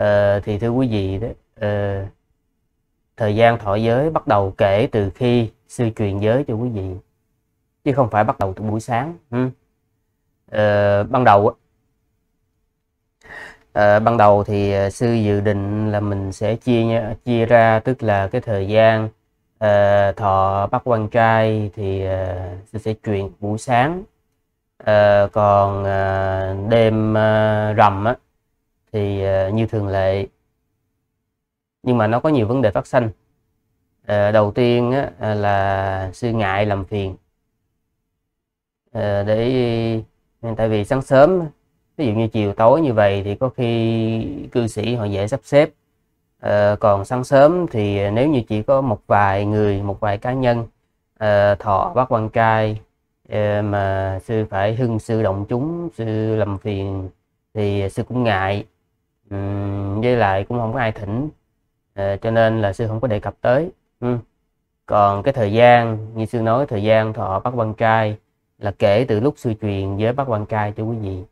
à, thì thưa quý vị đó à, thời gian thọ giới bắt đầu kể từ khi sư truyền giới cho quý vị chứ không phải bắt đầu từ buổi sáng ừ. à, ban đầu à, ban đầu thì sư dự định là mình sẽ chia chia ra tức là cái thời gian à, thọ bắt quan trai thì à, sư sẽ truyền buổi sáng à, còn à, đêm à, rằm á, thì ờ, như thường lệ nhưng mà nó có nhiều vấn đề phát sinh ờ, đầu tiên ờ, là sư ngại làm phiền để tại vì sáng sớm ví dụ như chiều tối như vậy thì có khi cư sĩ họ dễ sắp xếp còn sáng sớm thì nếu như chỉ có một vài người một vài cá nhân thọ bác quan trai mà sư phải hưng sư động chúng sư làm phiền thì sư cũng ngại Ừ, với lại cũng không có ai thỉnh à, cho nên là sư không có đề cập tới ừ. còn cái thời gian như sư nói thời gian thọ bác quan trai là kể từ lúc sư truyền với bác quan trai cho quý vị